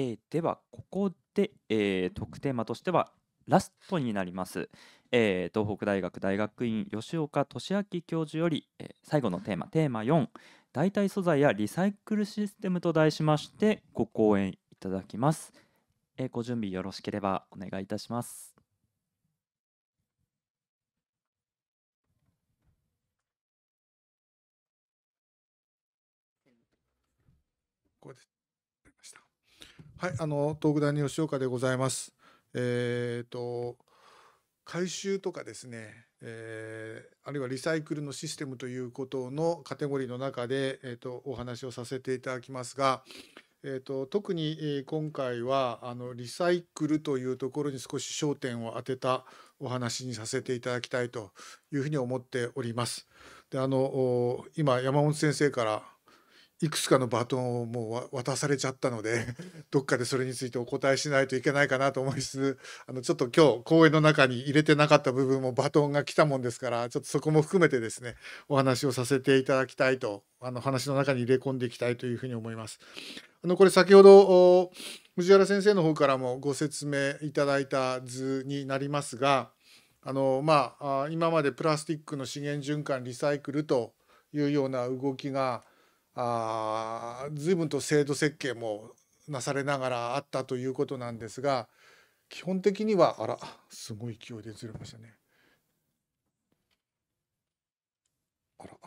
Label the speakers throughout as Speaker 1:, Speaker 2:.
Speaker 1: えー、ではここで、えー、特テーマとしてはラストになります、えー、東北大学大学院吉岡俊明教授より、えー、最後のテーマテーマ4代替素材やリサイクルシステムと題しましてご講演いただきます、えー、ご準備よろしければお願いいたします
Speaker 2: こうすはい、あの東北大の吉岡でございます。えっ、ー、と回収とかですね、えー、あるいはリサイクルのシステムということのカテゴリーの中で、えーと、お話をさせていただきますが、えーと、と特に今回はあのリサイクルというところに少し焦点を当てたお話にさせていただきたいというふうに思っております。であの今山本先生からいくつかのバトンをもう渡されちゃったので どっかでそれについてお答えしないといけないかなと思いつつあのちょっと今日講演の中に入れてなかった部分もバトンが来たもんですからちょっとそこも含めてですねお話をさせていただきたいとあの話の中に入れ込んでいきたいというふうに思います。あのこれ先ほど藤原先生の方からもご説明いただいた図になりますがあの、まあ、今までプラスチックの資源循環リサイクルというような動きがあ随分と制度設計もなされながらあったということなんですが基本的にはあらすごい勢いでずれましたね。あら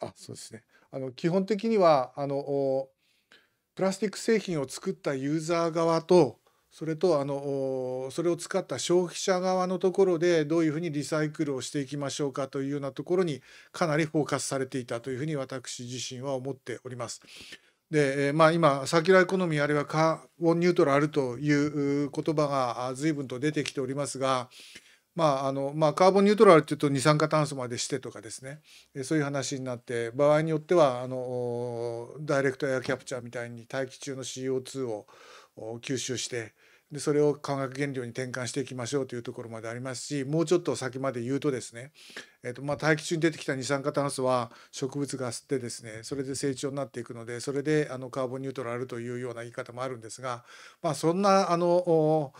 Speaker 2: あそうですねあの基本的にはあのプラスチック製品を作ったユーザー側とそれとあのそれを使った消費者側のところでどういうふうにリサイクルをしていきましょうかというようなところにかなりフォーカスされていたというふうに私自身は思っております。でまあ、今サーキュラーエコノミーあるいはカーボンニュートラルという言葉が随分と出てきておりますが、まああのまあ、カーボンニュートラルっていうと二酸化炭素までしてとかですねそういう話になって場合によってはあのダイレクトエアキャプチャーみたいに大気中の CO2 を吸収してでそれを化学原料に転換していきましょうというところまでありますしもうちょっと先まで言うとですね、えーとまあ、大気中に出てきた二酸化炭素は植物が吸ってですねそれで成長になっていくのでそれであのカーボンニュートラルというような言い方もあるんですが、まあ、そんなあの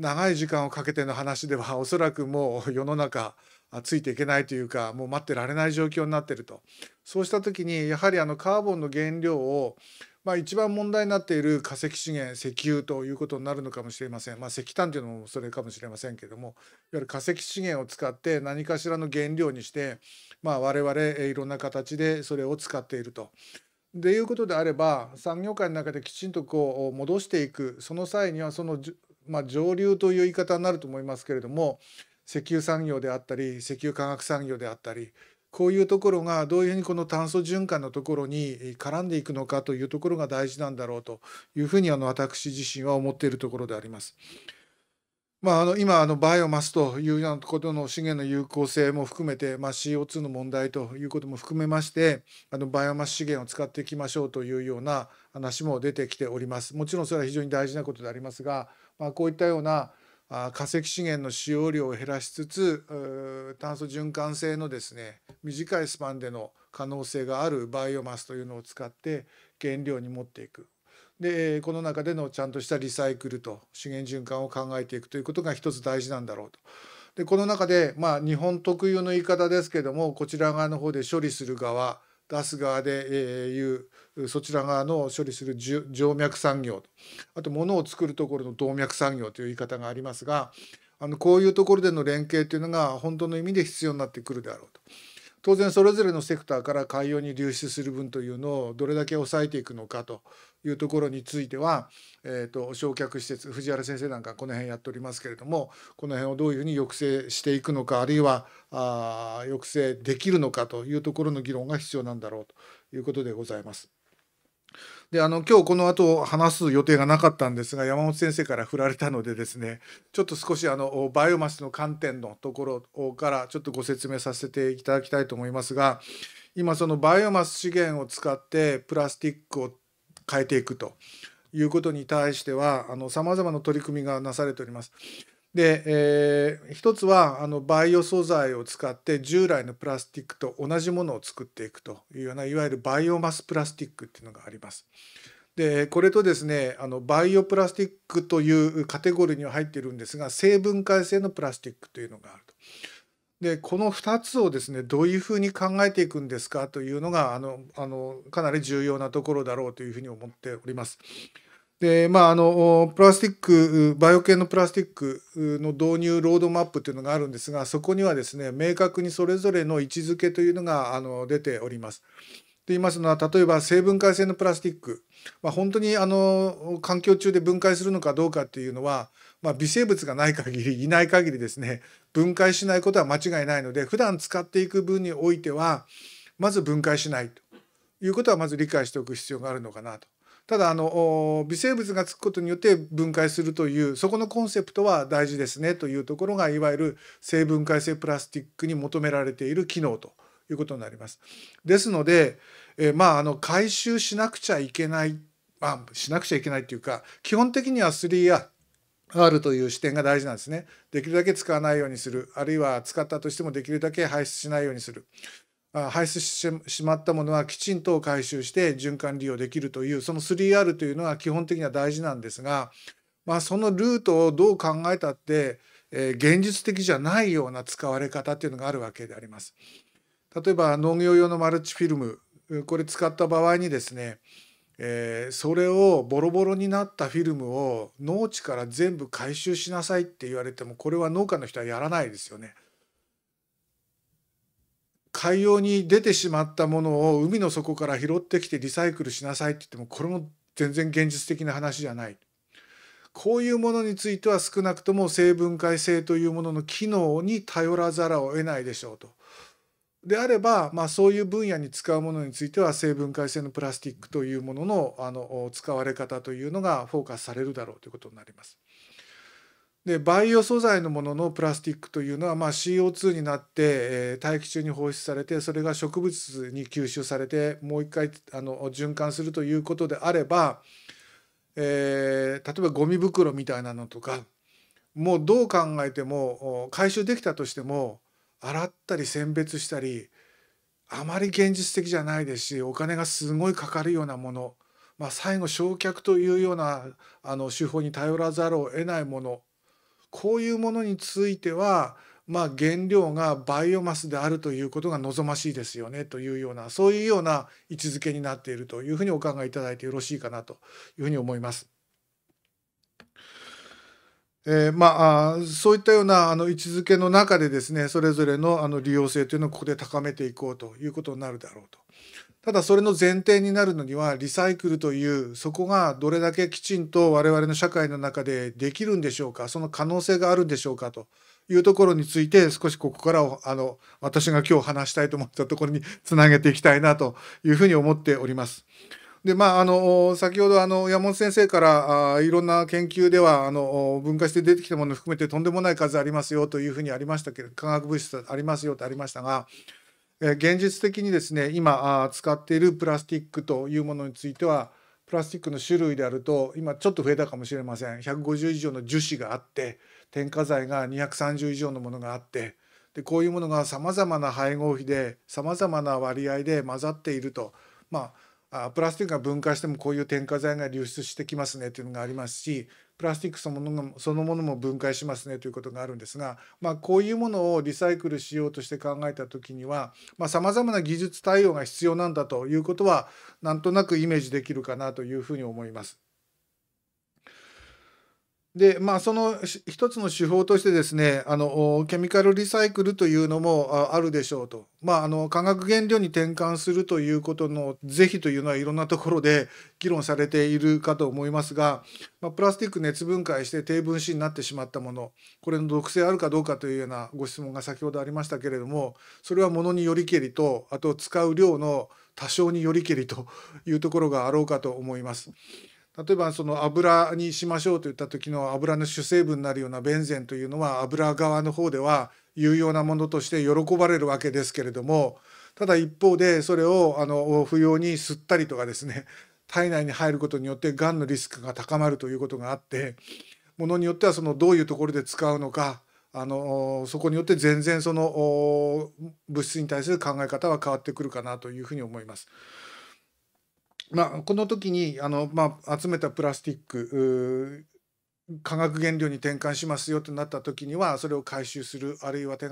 Speaker 2: 長い時間をかけての話ではおそらくもう世の中ついていけないというかもう待ってられない状況になってるとそうした時にやはりあのカーボンの原料をまあ、一番問題になっている化石資源石油ということになるのかもしれません、まあ、石炭というのもそれかもしれませんけどもいわゆる化石資源を使って何かしらの原料にして、まあ、我々いろんな形でそれを使っていると。でいうことであれば産業界の中できちんとこう戻していくその際にはその、まあ、上流という言い方になると思いますけれども石油産業であったり石油化学産業であったりこういうところがどういうふうにこの炭素循環のところに絡んでいくのかというところが大事なんだろうというふうにあの私自身は思っているところであります。まあ、あの今あのバイオマスというようなことの資源の有効性も含めて、まあ、CO2 の問題ということも含めましてあのバイオマス資源を使っていきましょうというような話も出てきております。もちろんそれは非常に大事なことでありますが、まあ、こういったような化石資源の使用量を減らしつつ炭素循環性のですね短いスパンでの可能性があるバイオマスというのを使って原料に持っていくでこの中でのちゃんとしたリサイクルと資源循環を考えていくということが一つ大事なんだろうと。でこの中で、まあ、日本特有の言い方ですけどもこちら側の方で処理する側出す側で、えいうそちら側の処理する静脈産業あと物を作るところの動脈産業という言い方がありますがあのこういうところでの連携というのが本当の意味で必要になってくるであろうと。当然それぞれのセクターから海洋に流出する分というのをどれだけ抑えていくのかというところについては、えーと、と焼却施設藤原先生なんかこの辺やっておりますけれどもこの辺をどういうふうに抑制していくのかあるいはあ抑制できるのかというところの議論が必要なんだろうということでございます。であの今日この後話す予定がなかったんですが山本先生から振られたのでですねちょっと少しあのバイオマスの観点のところからちょっとご説明させていただきたいと思いますが今そのバイオマス資源を使ってプラスチックを変えていくということに対してはさまざまな取り組みがなされております。で、えー、一つはあのバイオ素材を使って従来のプラスチックと同じものを作っていくというようないわゆるバイオマスプラスチックっていうのがあります。でこれとですねあのバイオプラスチックというカテゴリーには入っているんですが生分解性のプラスチックというのがあると。でこの2つをですねどういうふうに考えていくんですかというのがあのあのかなり重要なところだろうというふうに思っております。でまああのプラスチックバイオ系のプラスチックの導入ロードマップというのがあるんですがそこにはですね明確にそれぞれの位置づけというのがあの出ております。と言いますのは例えば生分解性のプラスチック、まあ、本当にあの環境中で分解するのかどうかっていうのは、まあ、微生物がない限りいない限りですね分解しないことは間違いないので普段使っていく分においてはまず分解しないということはまず理解しておく必要があるのかなと。ただあの微生物がつくことによって分解するというそこのコンセプトは大事ですねというところがいわゆる生分解性プラスチックに求められている機能ということになります。ですので、えー、まああの回収しなくちゃいけない、まあ、しなくちゃいけないっていうか基本的には 3R という視点が大事なんですね。できるだけ使わないようにするあるいは使ったとしてもできるだけ排出しないようにする。排出してしまったものはきちんと回収して循環利用できるというその 3R というのは基本的には大事なんですが、まあ、そのルートをどう考えたって、えー、現実的じゃないような使われ方っていうのがあるわけであります。例えば農業用のマルチフィルムこれ使った場合にですね、えー、それをボロボロになったフィルムを農地から全部回収しなさいって言われてもこれは農家の人はやらないですよね。海洋に出てしまったものを海の底から拾ってきてリサイクルしなさいって言ってもこれも全然現実的な話じゃない。こういうものについては少なくとも生分解性というものの機能に頼らざるを得ないでしょうと。であれば、まあ、そういう分野に使うものについては生分解性のプラスチックというもののあの使われ方というのがフォーカスされるだろうということになります。でバイオ素材のもののプラスチックというのは、まあ、CO2 になって、えー、大気中に放出されてそれが植物に吸収されてもう一回あの循環するということであれば、えー、例えばゴミ袋みたいなのとかもうどう考えても回収できたとしても洗ったり選別したりあまり現実的じゃないですしお金がすごいかかるようなもの、まあ、最後焼却というようなあの手法に頼らざるを得ないものこういうものについては、まあ、原料がバイオマスであるということが望ましいですよねというようなそういうような位置づけになっているというふうにお考えいただいてよろしいかなというふうに思います。えー、まあ、そういったようなあの位置づけの中でですねそれぞれのあの利用性というのをここで高めていこうということになるだろうと。ただそれの前提になるのにはリサイクルというそこがどれだけきちんと我々の社会の中でできるんでしょうかその可能性があるんでしょうかというところについて少しここからあの私が今日話したいと思ったところにつなげていきたいなというふうに思っております。でまあ、あの先ほどあの山本先生からあいろんな研究ではあの分化して出てきたものを含めてとんでもない数ありますよというふうにありましたけど化学物質ありますよとありましたが、えー、現実的にですね今あ使っているプラスチックというものについてはプラスチックの種類であると今ちょっと増えたかもしれません150以上の樹脂があって添加剤が230以上のものがあってでこういうものがさまざまな配合比でさまざまな割合で混ざっているとまああプラスチックが分解してもこういう添加剤が流出してきますねというのがありますしプラスチックそのものそのものも分解しますねということがあるんですが、まあ、こういうものをリサイクルしようとして考えた時にはさまざ、あ、まな技術対応が必要なんだということはなんとなくイメージできるかなというふうに思います。でまあ、その一つの手法としてですねあのケミカルリサイクルというのもあるでしょうと、まあ、あの化学原料に転換するということの是非というのはいろんなところで議論されているかと思いますが、まあ、プラスチック熱分解して低分子になってしまったものこれの毒性あるかどうかというようなご質問が先ほどありましたけれどもそれはものによりけりとあと使う量の多少によりけりというところがあろうかと思います。例えばその油にしましょうといった時の油の主成分になるようなベンゼンというのは油側の方では有用なものとして喜ばれるわけですけれどもただ一方でそれをあの不要に吸ったりとかですね体内に入ることによってがんのリスクが高まるということがあってものによってはそのどういうところで使うのかあのそこによって全然その物質に対する考え方は変わってくるかなというふうに思います。まあ、この時にあの、まあ、集めたプラスチック化学原料に転換しますよとなった時にはそれを回収するあるいは化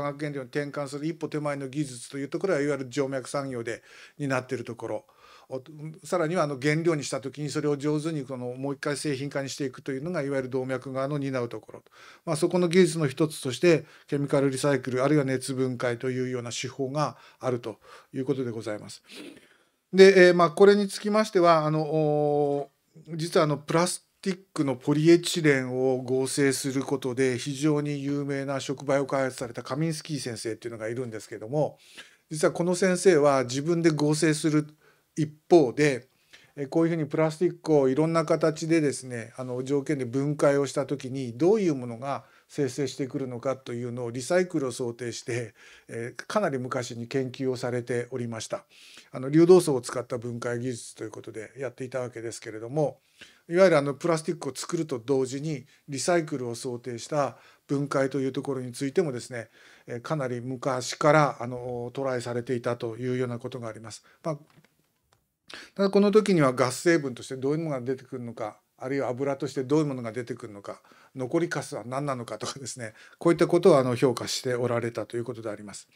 Speaker 2: 学原料に転換する一歩手前の技術というところはいわゆる静脈産業でになっているところさらにはあの原料にした時にそれを上手にこのもう一回製品化にしていくというのがいわゆる動脈側の担うところ、まあ、そこの技術の一つとしてケミカルリサイクルあるいは熱分解というような手法があるということでございます。で、えー、まあ、これにつきましてはあの実はあのプラスティックのポリエチレンを合成することで非常に有名な触媒を開発されたカミンスキー先生っていうのがいるんですけども実はこの先生は自分で合成する一方でこういうふうにプラスチックをいろんな形でですねあの条件で分解をした時にどういうものが生成してくるのかというのをリサイクルを想定して、えー、かなり昔に研究をされておりましたあの流動層を使った分解技術ということでやっていたわけですけれどもいわゆるあのプラスチックを作ると同時にリサイクルを想定した分解というところについてもですねえかなり昔からあのトライされていたというようなことがあります。まあ、ただこの時にはガス成分としてどういうものが出てくるのかあるいは油としてどういうものが出てくるのか残りカスは何なのかとかですねこういったことをあの評価しておられたということであります。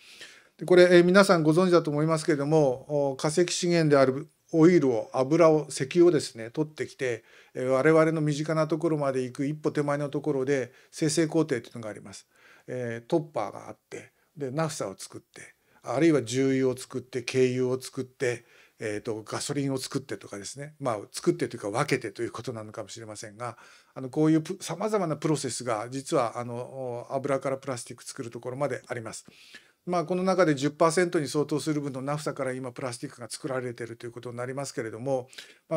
Speaker 2: でこれ、え皆さんご存知だと思いますけれども化石資源であるオイルを油を石油をですね取ってきて、え我々の身近なところまで行く一歩手前のところで生成工程というのがあります。えー、トッパーがあってでナフサを作ってあるいは重油を作って軽油を作って、えーと、とガソリンを作ってとかですねまあ作ってというか分けてということなのかもしれませんがあのこういうさまざまなプロセスが実はあの油からプラスチック作るところまであります。まあ、この中で10%に相当する分のナフサから今プラスチックが作られてるということになりますけれども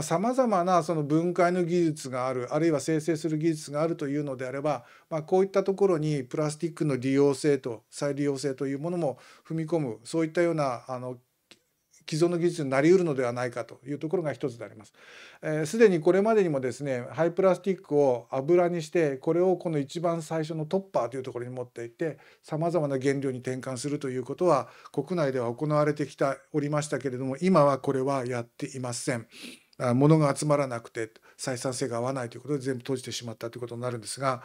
Speaker 2: さまざ、あ、まなその分解の技術があるあるいは生成する技術があるというのであれば、まあ、こういったところにプラスチックの利用性と再利用性というものも踏み込むそういったようなあの既存の技術になりうるのではないかというところが一つであります。す、で、にこれまでにもですねハイプラスティックを油にしてこれをこの一番最初のトッパーというところに持っていってさまざまな原料に転換するということは国内では行われてきたおりましたけれども今はこれはやっていません。物が集まらなくて採算性が合わないということで全部閉じてしまったということになるんですが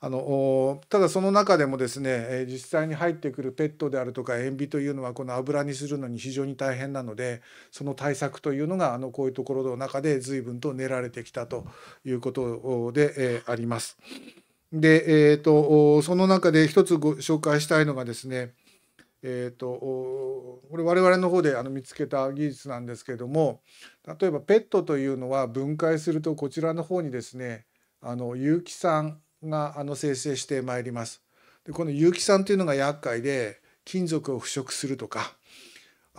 Speaker 2: あのただその中でもですね実際に入ってくるペットであるとか塩ビというのはこの油にするのに非常に大変なのでその対策というのがあのこういうところの中で随分と練られてきたということで、えあります。で、えーと、その中で一つご紹介したいのがですねえーと、とこれ我々の方であの見つけた技術なんですけれども例えばペットというのは分解するとこちらの方にですねあの有機酸があの生成してまいります。でこの有機酸というのが厄介で金属を腐食するとか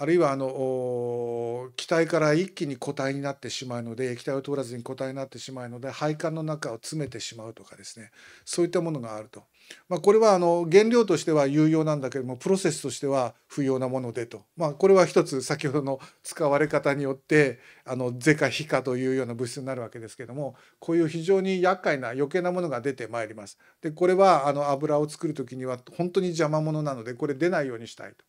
Speaker 2: あるいはあの気体から一気に固体になってしまうので液体を通らずに固体になってしまうので配管の中を詰めてしまうとかですねそういったものがあると、まあ、これはあの原料としては有用なんだけどもプロセスとしては不要なものでと、まあ、これは一つ先ほどの使われ方によってあの是か非かというような物質になるわけですけどもこういう非常に厄介な余計なものが出てまいります。でこれはあの油を作る時には本当に邪魔者なのでこれ出ないようにしたいと。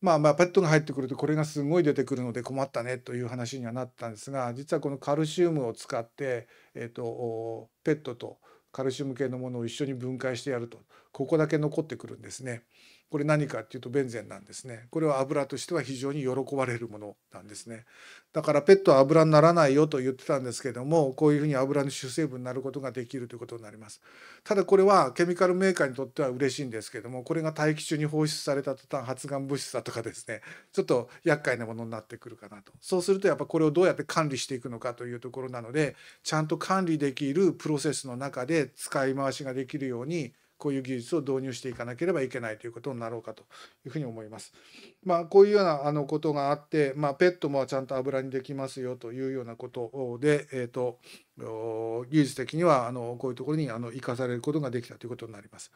Speaker 2: まあまあペットが入ってくるとこれがすごい出てくるので困ったねという話にはなったんですが実はこのカルシウムを使って、えーと、とペットとカルシウム系のものを一緒に分解してやるとここだけ残ってくるんですね。これ何かっていうとベンゼンなんですねこれは油としては非常に喜ばれるものなんですねだからペットは油にならないよと言ってたんですけどもこういうふうに油の主成分になることができるということになりますただこれはケミカルメーカーにとっては嬉しいんですけどもこれが大気中に放出された途端発がん物質だとかですねちょっと厄介なものになってくるかなとそうするとやっぱこれをどうやって管理していくのかというところなのでちゃんと管理できるプロセスの中で使い回しができるようにこういう技術を導入していかなければいけないということになろうかというふうに思います。まあ、こういうようなあのことがあって、まあ、ペットもちゃんと油にできますよというようなことで、えーと、技術的にはあのこういうところにあの生かされることができたということになります。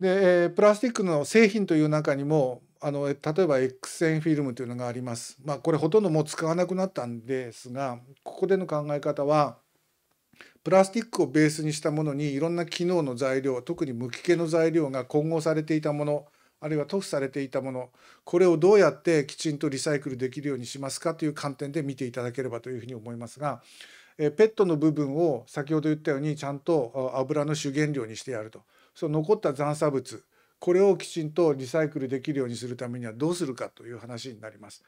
Speaker 2: で、えー、プラスチックの製品という中にもあの例えば X 線フィルムというのがあります。まあ、これほとんどもう使わなくなったんですがここでの考え方はプラスチックをベースにしたものにいろんな機能の材料特に無機系の材料が混合されていたものあるいは塗布されていたものこれをどうやってきちんとリサイクルできるようにしますかという観点で見ていただければというふうに思いますがえペットの部分を先ほど言ったようにちゃんと油の主原料にしてやるとその残った残差物これをきちんとリサイクルできるようにするためにはどうするかという話になります。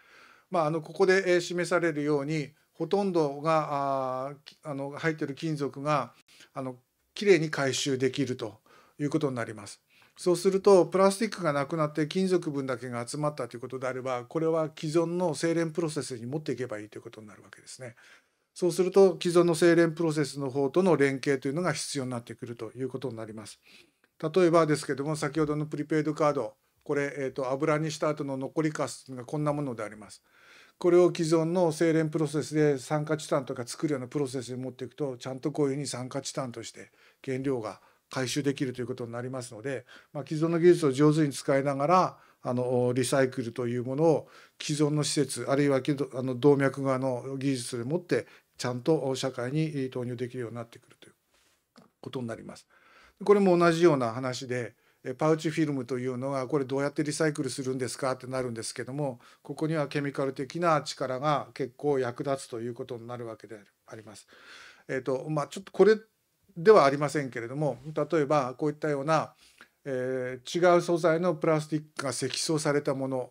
Speaker 2: まあ、あのここで示されるようにほとんどがあの入ってる金属があのきれいに回収できるということになります。そうするとプラスチックがなくなって金属分だけが集まったということであればこれは既存の精錬プロセスに持っていけばいいということになるわけですね。そうすると既存の精錬プロセスの方との連携というのが必要になってくるということになります。例えばですけども先ほどのプリペイドカードこれ、えーと、と油にした後の残りカスがこんなものであります。これを既存の精錬プロセスで酸化チタンとか作るようなプロセスに持っていくとちゃんとこういうふうに酸化チタンとして原料が回収できるということになりますので、まあ、既存の技術を上手に使いながらあのリサイクルというものを既存の施設あるいはあの動脈側の技術でもってちゃんと社会に投入できるようになってくるということになります。これも同じような話でパウチフィルムというのがこれどうやってリサイクルするんですかってなるんですけどもここにはケミカル的な力が結構役立つということになるわけであります。えーとまあ、ちょっとこれではありませんけれども例えばこういったような、えー、違う素材のプラスチックが積層されたもの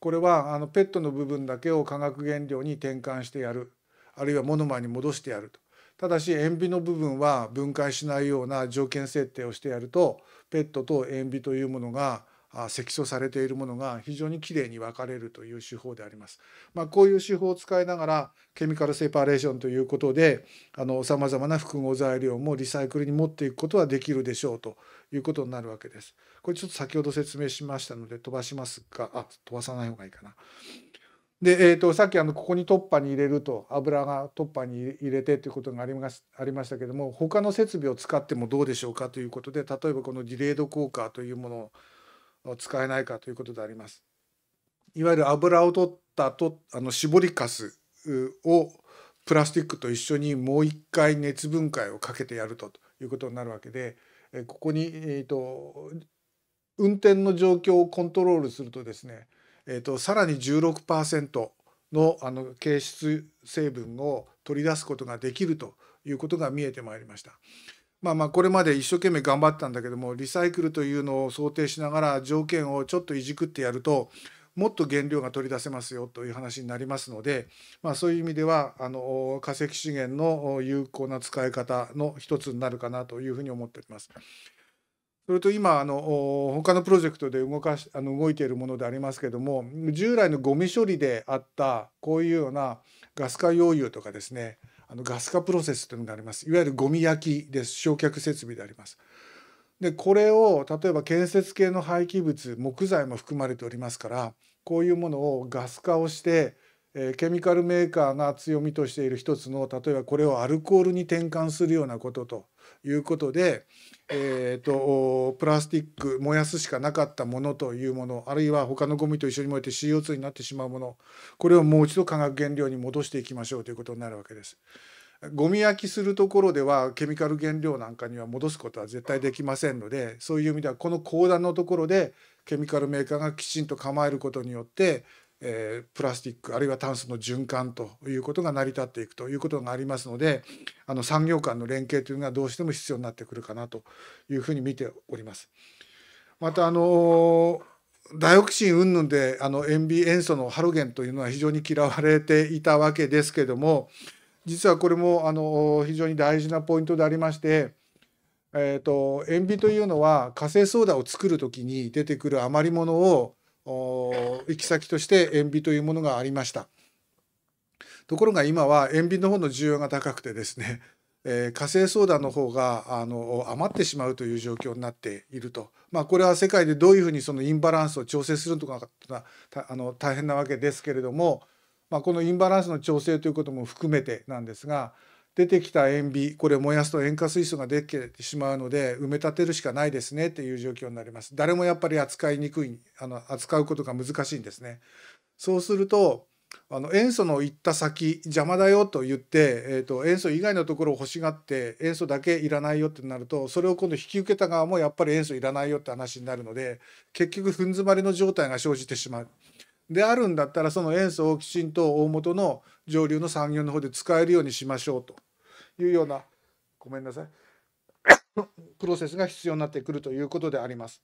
Speaker 2: これはあのペットの部分だけを化学原料に転換してやるあるいはモノマーに戻してやるとただし塩ビの部分は分解しないような条件設定をしてやるとペットと塩ビというものが積層されているものが非常にきれいに分かれるという手法であります。まあ、こういう手法を使いながらケミカルセパレーションということでさまざまな複合材料もリサイクルに持っていくことはできるでしょうということになるわけです。これちょっと先ほど説明しましたので飛ばしますがあ飛ばさない方がいいかな。で、えーと、さっきあのここに突破に入れると油が突破に入れてということがありまありましたけども他の設備を使ってもどうでしょうかということで例えばこのディレード効果というものを使えないかということであります。いわゆる油を取ったとあの絞りかすをプラスチックと一緒にもう一回熱分解をかけてやるということになるわけでここに、えーと運転の状況をコントロールするとですねえーと、さらに16%のあの形質成分を取り出すことができるということが見えてまいりました。まあまあこれまで一生懸命頑張ったんだけどもリサイクルというのを想定しながら条件をちょっといじくってやるともっと原料が取り出せますよという話になりますので、まあ、そういう意味ではあの化石資源の有効な使い方の一つになるかなというふうに思っております。それと今あの他のプロジェクトで動かしあの動いているものでありますけども従来のゴミ処理であったこういうようなガス化溶融とかですねあのガス化プロセスというのがありますいわゆるゴミ焼きです焼却設備であります。でこれを例えば建設系の廃棄物木材も含まれておりますからこういうものをガス化をして、えー、ケミカルメーカーが強みとしている一つの例えばこれをアルコールに転換するようなことということで、えーと、プラスティック燃やすしかなかったものというものあるいは他のゴミと一緒に燃えて CO2 になってしまうものこれをもう一度化学原料に戻していきましょうということになるわけです。ゴミ焼きするところではケミカル原料なんかには戻すことは絶対できませんのでそういう意味ではこの講談のところでケミカルメーカーがきちんと構えることによってえー、プラスチックあるいは炭素の循環ということが成り立っていくということがありますのであの産業間の連携というのがどうしても必要になってくるかなというふうに見ております。またあのダイオキシン云々であの塩ビ塩素のハロゲンというのは非常に嫌われていたわけですけども実はこれもあの非常に大事なポイントでありまして、えーと塩ビというのは火星ソーダを作る時に出てくる余り物を行き先として塩ビというものがありましたところが今は塩ビの方の需要が高くてですね、えー、火星ソーダの方があの余ってしまうという状況になっていると、まあ、これは世界でどういうふうにそのインバランスを調整するとかあの大変なわけですけれども、まあ、このインバランスの調整ということも含めてなんですが出てきた塩ビこれ燃やすと塩化水素ができてしまうので埋め立てるしかないですねっていう状況になります誰もやっぱり扱いにくいあの扱うことが難しいんですねそうするとあの塩素の行った先邪魔だよと言って、えーと、塩素以外のところを欲しがって塩素だけいらないよってなるとそれを今度引き受けた側もやっぱり塩素いらないよって話になるので結局踏ん詰まりの状態が生じてしまう。であるんだったらその塩素をきちんと大元の上流の産業の方で使えるようにしましょうと。いうようなごめんなさい プロセスが必要になってくるということであります。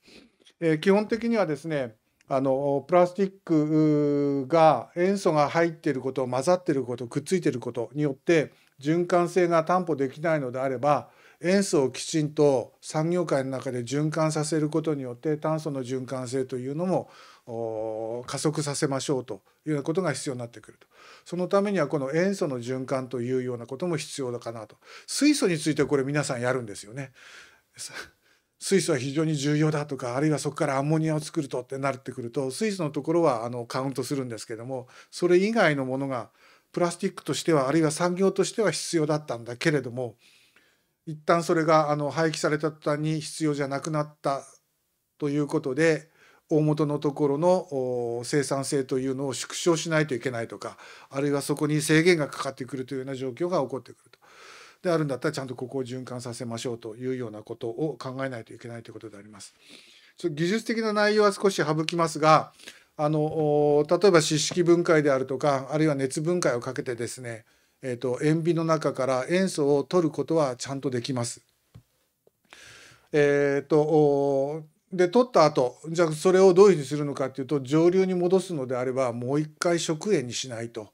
Speaker 2: えー、基本的にはですねあのプラスチックが塩素が入っていること混ざっていることくっついていることによって循環性が担保できないのであれば塩素をきちんと産業界の中で循環させることによって炭素の循環性というのも加速させましょうというようなことが必要になってくるとそのためにはこの塩素の循環というようなことも必要だかなと水素についてこれ皆さんやるんですよね。水素は非常に重要だとかあるいはそこからアンモニアを作るとってなってくると水素のところはあのカウントするんですけどもそれ以外のものがプラスチックとしてはあるいは産業としては必要だったんだけれども一旦それがあの廃棄された途端に必要じゃなくなったということで大元のところの生産性というのを縮小しないといけないとかあるいはそこに制限がかかってくるというような状況が起こってくると。であるんだったらちゃんとここを循環させましょうというようなことを考えないといけないということであります。技術的な内容は少し省きますがあの例えば四式分解であるとかあるいは熱分解をかけてですね、えーと、塩ビの中から塩素を取ることはちゃんとできます。えーとで取った後じゃあそれをどういうふうにするのかっていうと上流に戻すのであればもう一回食塩にしないと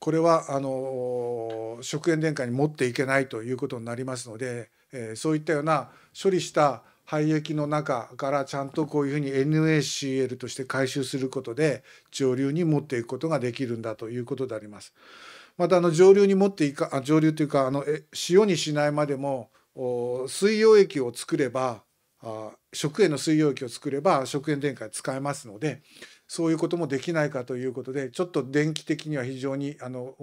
Speaker 2: これはあの食塩電下に持っていけないということになりますので、えー、そういったような処理した廃液の中からちゃんとこういうふうに NaCl として回収することで上流に持っていくことができるんだということであります。またあの上流に持っていか上流というかあの塩にしないまでも水溶液を作ればあ食塩の水溶液を作れば食塩電解使えますのでそういうこともできないかということでちょっと電気的には非常にあの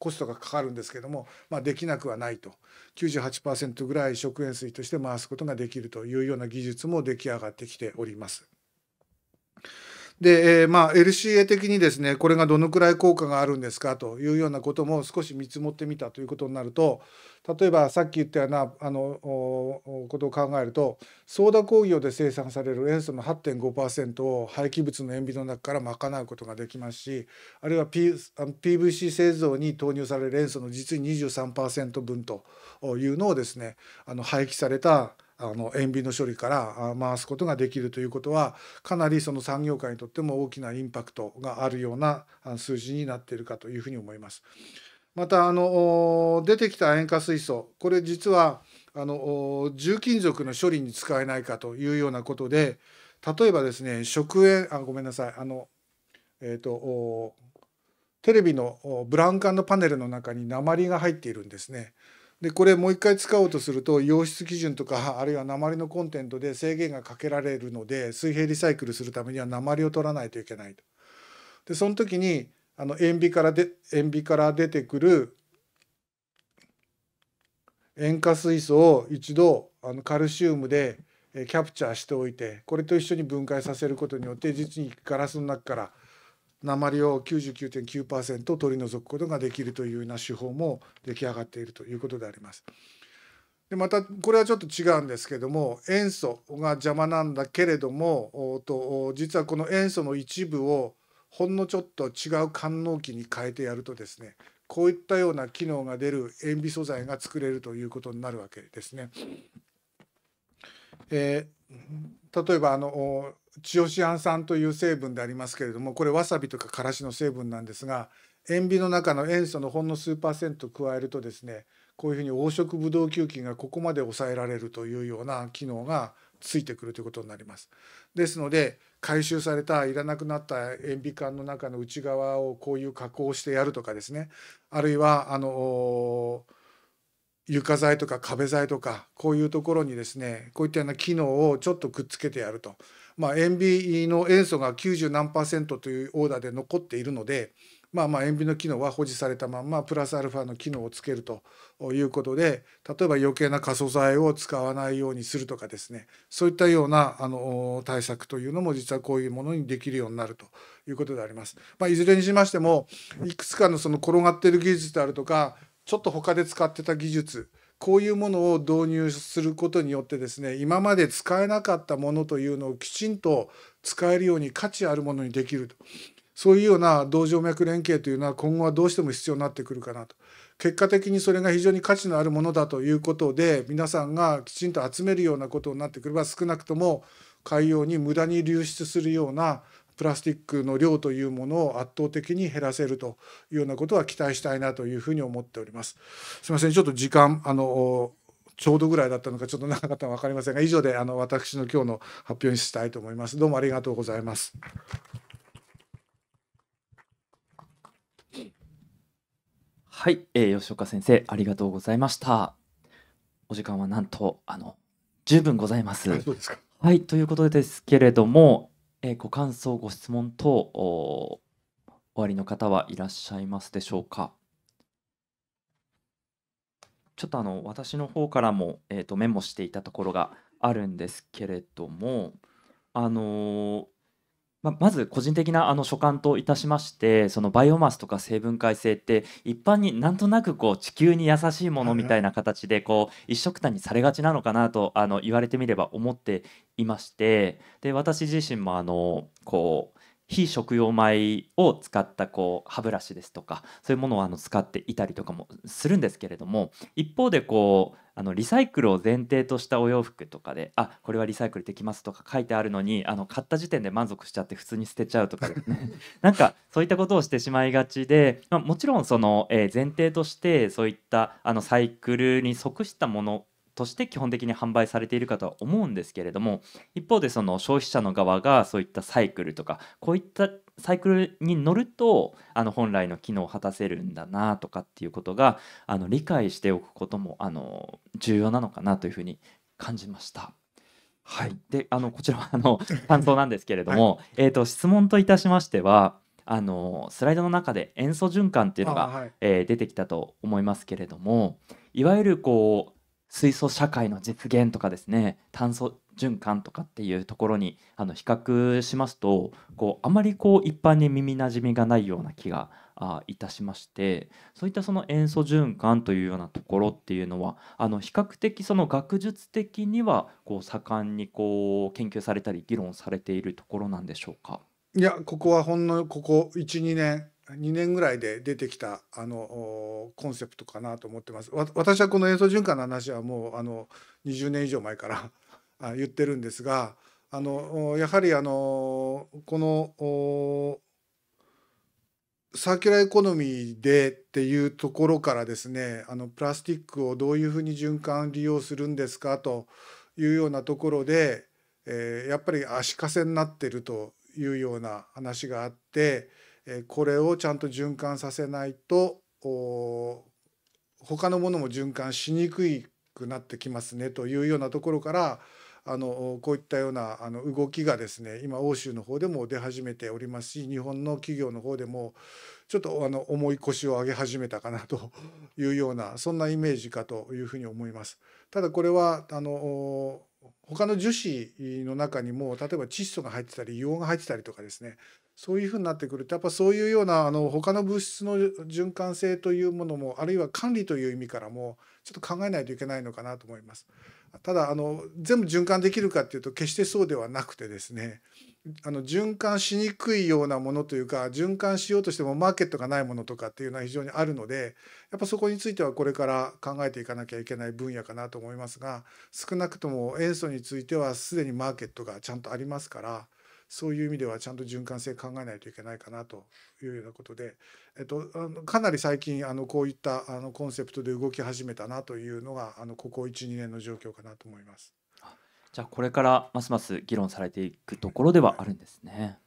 Speaker 2: コストがかかるんですけども、まあ、できなくはないと98%ぐらい食塩水として回すことができるというような技術も出来上がってきております。で、えー、まあ LCA 的にですねこれがどのくらい効果があるんですかというようなことも少し見積もってみたということになると例えばさっき言ったようなあのことを考えるとソーダ工業で生産される塩素の8.5%を廃棄物の塩ビの中から賄うことができますしあるいは、P、PVC 製造に投入される塩素の実に23%分というのをですねあの廃棄されたあの塩ビの処理から回すことができるということはかなりその産業界にとっても大きなインパクトがあるような数字になっているかというふうに思います。またあの出てきた塩化水素これ実はあの重金属の処理に使えないかというようなことで例えばですね食塩あごめんなさいあのえっ、ー、とテレビのブラウン管のパネルの中に鉛が入っているんですね。でこれもう一回使おうとすると溶質基準とかあるいは鉛のコンテントで制限がかけられるので水平リサイクルするためには鉛を取らないといけないと。でその時にあの塩ビからで塩ビから出てくる塩化水素を一度あのカルシウムでキャプチャーしておいてこれと一緒に分解させることによって実にガラスの中から鉛を99.9%取り除くことができるというような手法も出来上がっているということであります。でまたこれはちょっと違うんですけども塩素が邪魔なんだけれどもと実はこの塩素の一部をほんのちょっと違う官能器に変えてやるとですねこういったような機能が出る塩ビ素材が作れるということになるわけですね。えー、例えばあのチオシアン酸という成分でありますけれどもこれわさびとかからしの成分なんですが塩ビの中の塩素のほんの数パーセント加えるとですねこういうふうに黄色ブドウ球菌がここまで抑えられるというような機能がついてくるということになります。ですので回収されたいらなくなった塩ビ管の中の内側をこういう加工をしてやるとかですねあるいはあのー床材とか壁材とかこういうところにですねこういったような機能をちょっとくっつけてやると、まあ、塩ビの塩素が90何パーセントというオーダーで残っているので、まあ、まあ塩ビの機能は保持されたままプラスアルファの機能をつけるということで例えば余計な過疎剤を使わないようにするとかですねそういったようなあの対策というのも実はこういうものにできるようになるということであります。まあ、いずれにしましてもいくつかのその転がってる技術であるとかちょっと他で使ってた技術こういうものを導入することによってですね今まで使えなかったものというのをきちんと使えるように価値あるものにできるとそういうような同静脈連携というのは今後はどうしても必要になってくるかなと結果的にそれが非常に価値のあるものだということで皆さんがきちんと集めるようなことになってくれば少なくとも海洋に無駄に流出するようなプラスチックの量というものを圧倒的に減らせるというようなことは期待したいなというふうに思っております。すみませんちょっと時間あのちょうどぐらいだったのかちょっと長かったのか分かりませんが以上であの私の今日の発表にしたいと思います。どうもありがとうございます。
Speaker 1: はい、えー、吉岡先生ありがとうございました。お時間はなんとあの十分ございます。はいということですけれども、えー、ご感想、ご質問等おおありの方はいらっしゃいますでしょうか。ちょっとあの私の方からも、えーと、とメモしていたところがあるんですけれども、あのー、ままず個人的なあの所感といたしましてそのバイオマスとか生分解性って一般になんとなくこう地球に優しいものみたいな形でこう一緒くたにされがちなのかなとあの言われてみれば思っていましてで私自身もあのこう非食用米を使ったこう歯ブラシですとかそういうものをあの使っていたりとかもするんですけれども一方でこうあのリサイクルを前提としたお洋服とかであこれはリサイクルできますとか書いてあるのにあの買った時点で満足しちゃって普通に捨てちゃうとか なんかそういったことをしてしまいがちで、まあ、もちろんその、えー、前提としてそういったあのサイクルに即したものとして基本的に販売されているかとは思うんですけれども一方でその消費者の側がそういったサイクルとかこういったサイクルに乗るとあの本来の機能を果たせるんだなとかっていうことがあの理解しておくこともあの重要なのかなというふうに感じました。はい、であのこちらはあの担当なんですけれども、はい、えーと、と質問といたしましてはあのスライドの中で塩素循環っていうのが、はい、えー、出てきたと思いますけれどもいわゆるこう水素社会の実現とかですね炭素循環とかっていうところにあの比較しますとこうあまりこう一般に耳なじみがないような気がいたしましてそういったその塩素循環というようなところっていうのはあの比較的その学術的にはこう盛んにこう研究されたり議論されているところなんでしょうか
Speaker 2: いやここはほんのここ12年2年ぐらいで出てきたあのコンセプトかなと思ってます。私はこの演奏循環の話はもうあの20年以上前から 言ってるんですがあのやはりあのこのサーキュラーエコノミーでっていうところからですねあのプラスチックをどういうふうに循環利用するんですかというようなところで、えー、やっぱり足かせになってるというような話があって。これをちゃんと循環させないと他のものも循環しにくくなってきますねというようなところからあのこういったようなあの動きがですね今欧州の方でも出始めておりますし日本の企業の方でもちょっとあの重い腰を上げ始めたかなと いうようなそんなイメージかというふうに思います。ただこれはあの他の樹脂の中にも例えば窒素が入ってたり硫黄が入ってたりとかですねそういうふうになってくるとやっぱそういうようなあの他の物質の循環性というものもあるいは管理という意味からもちょっと考えないといけないのかなと思います。ただあの全部循環できるかっていうと決してそうではなくてですねあの循環しにくいようなものというか循環しようとしてもマーケットがないものとかっていうのは非常にあるのでやっぱそこについてはこれから考えていかなきゃいけない分野かなと思いますが少なくとも塩素についてはすでにマーケットがちゃんとありますからそういう意味ではちゃんと循環性考えないといけないかなというようなことで、えっと、あのかなり最近あのこういったあのコンセプトで動き始めたなというのがあのここ12年の状況かなと思います。
Speaker 1: じゃあこれからますます議論されていくところではあるんですね。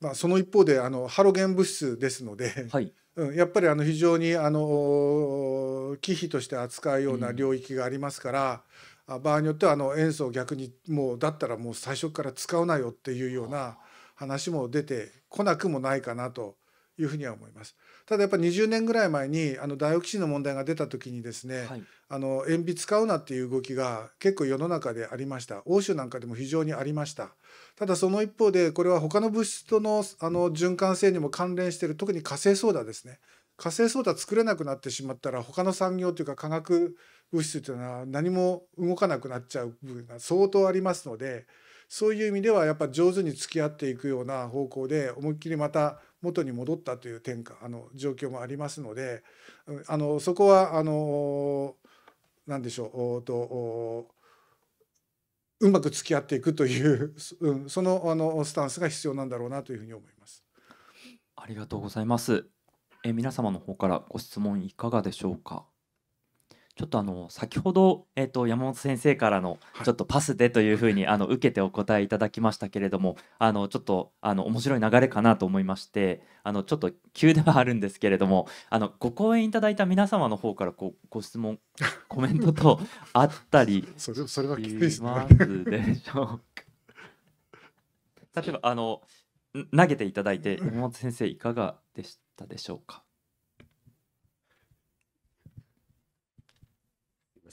Speaker 2: まあ、その一方であのハロゲン物質ですので、はい、やっぱりあの非常にあの忌避として扱うような領域がありますから、場合によってはあの塩素を逆にもうだったらもう最初から使うなよっていうような話も出てこなくもないかなというふうには思います。ただやっぱ20年ぐらい前にあのダイオキシンの問題が出た時にですね、はい、あの塩ビ使うなっていう動きが結構世の中でありました欧州なんかでも非常にありましたただその一方でこれは他の物質とのあの循環性にも関連している特に火星ソーダですね火星ソーダ作れなくなってしまったら他の産業というか化学物質というのは何も動かなくなっちゃう部分が相当ありますのでそういう意味ではやっぱ上手に付き合っていくような方向で思いっきりまた元に戻ったという点かあの状況もありますのであのそこはあの何でしょうとうまく付き合っていくという、うん、そのあのスタンスが必要なんだろうなというふうに思います。
Speaker 1: ありがとうございます。え皆様の方からご質問いかがでしょうか。ちょっとあの先ほど、えー、と山本先生からのちょっとパスでというふうに、あの受けてお答えいただきましたけれどもあのちょっとあの面白い流れかなと思いましてあのちょっと急ではあるんですけれどもあのご講演いただいた皆様の方からこうご質問コメントと あったりそれそれはいすでしょうか例えばあの投げていただいて山本先生いかがでしたでしょうか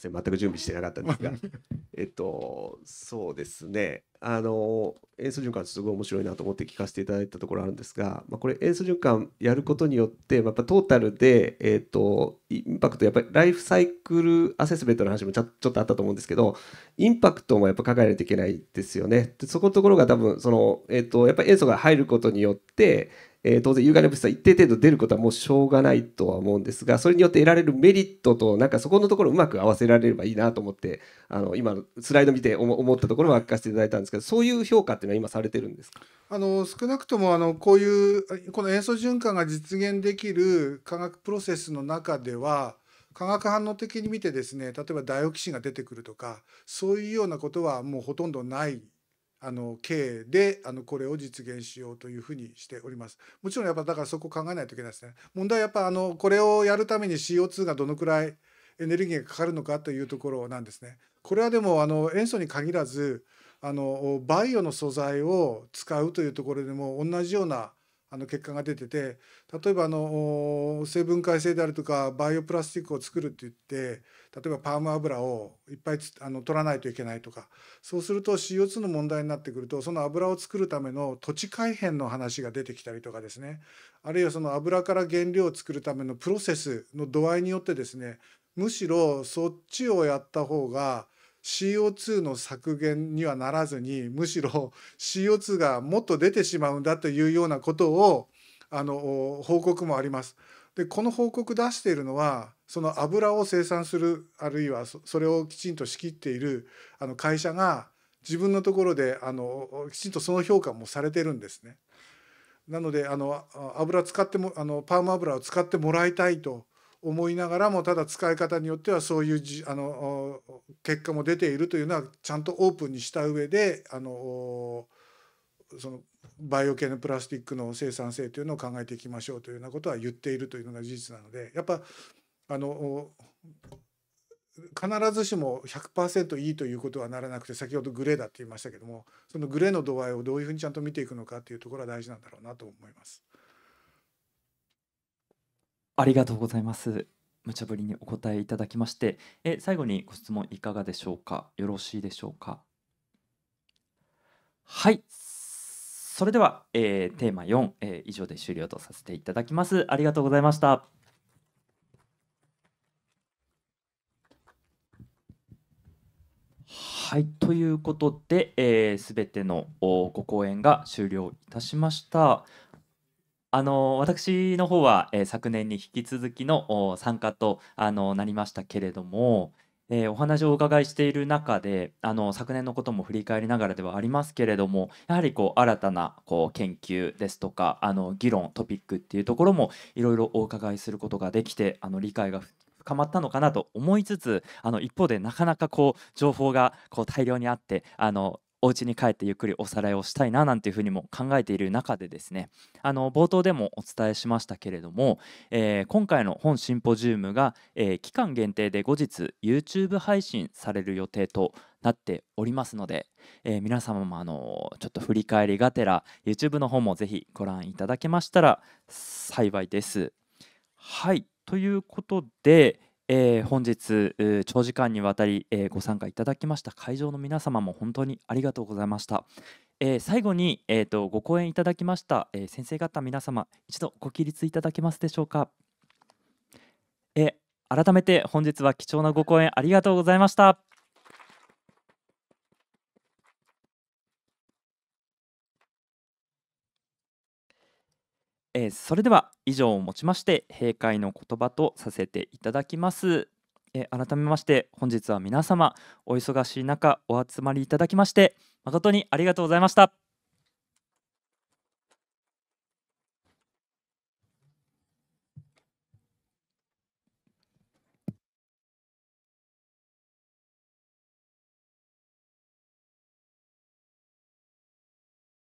Speaker 1: ません全く準備してなかったんですが えっとそうですねあの塩素循環すごい面白いなと思って聞かせていただいたところあるんですが、まあ、これ塩素循環やることによって、やっぱトータルで、えーと、インパクトやっぱりライフサイクルアセスメントの話もちょっとあったと思うんですけどインパクトもやっぱ考えないといけないですよね。でそこのところが多分その、えーと、やっぱり塩素が入ることによってえー、当然有害な物質は一定程度出ることはもうしょうがないとは思うんですがそれによって得られるメリットとなんかそこのところをうまく合わせられればいいなと思ってあの今スライド見て思ったところは明かしていただいたんですですけどそういう評価っていうのは今されてるんですか
Speaker 2: あの少なくともあのこういうこの塩素循環が実現できる化学プロセスの中では化学反応的に見てですね例えばダイオキシンが出てくるとかそういうようなことはもうほとんどないあの経営であのこれを実現しようというふうにしております。もちろんやっぱだからそこ考えないといけないですね。問題はやっぱあのこれをやるために CO2 がどのくらいエネルギーがかかるのかというところなんですね。これはでもあの塩素に限らずあのバイオの素材を使うというところでも同じようなあの結果が出てて例えばあの生分解性であるとかバイオプラスチックを作るって言って例えばパーム油をいっぱいあの取らないといけないとかそうすると CO2 の問題になってくるとその油を作るための土地改変の話が出てきたりとかですねあるいはその油から原料を作るためのプロセスの度合いによってですねむしろそっちをやった方が CO2 の削減にはならずにむしろ CO2 がもっと出てしまうんだというようなことをあの報告もあります。でこの報告出しているのはその油を生産するあるいはそそれをきちんと仕切っているあの会社が自分のところであのきちんとその評価もされてるんですね。なのであの油使ってもあのパーム油を使ってもらいたいと思いながらもただ使い方によってはそういうじあの結果も出ているというのはちゃんとオープンにした上であのそのバイオ系のプラスチックの生産性というのを考えていきましょうというようなことは言っているというのが事実なのでやっぱあの必ずしも100%いいということはならなくて先ほどグレーだって言いましたけどもそのグレーの度合いをどういうふうにちゃんと見ていくのかっていうところは大事なんだろうなと思います。
Speaker 1: ありがとうございます。無茶ぶりにお答えいただきまして、え最後にご質問いかがでしょうか。よろしいでしょうか。はい。それでは、えー、テーマ4、えー、以上で終了とさせていただきます。ありがとうございました。はい、ということで、す、えー、べ、てのご講演が終了いたしました。あの私の方は、えー昨年に引き続きの参加とあのなりましたけれども、えーお話をお伺いしている中であの昨年のことも振り返りながらではありますけれどもやはりこう新たなこう研究ですとかあの議論トピックっていうところもいろいろお伺いすることができてあの理解が深まったのかなと思いつつあの一方でなかなかこう情報がこう大量にあってあのお家に帰ってゆっくりおさらいをしたいななんていうふうにも考えている中でですねあの冒頭でもお伝えしましたけれども、えー、今回の本シンポジウムが、えー、期間限定で後日 YouTube 配信される予定となっておりますので、えー、皆様もあのちょっと振り返りがてら YouTube の方もぜひご覧いただけましたら幸いです。はいということで、えー、本日、長時間にわたり、えー、ご参加いただきました会場の皆様も本当にありがとうございました、え最後に、えーと、ご講演いただきました、え先生方皆様一度ご起立いただけますでしょうか、え改めて本日は貴重なご講演ありがとうございましたえー、それでは以上をもちまして閉会の言葉とさせていただきます、えー、改めまして本日は皆様お忙しい中お集まりいただきまして誠にありがとうございました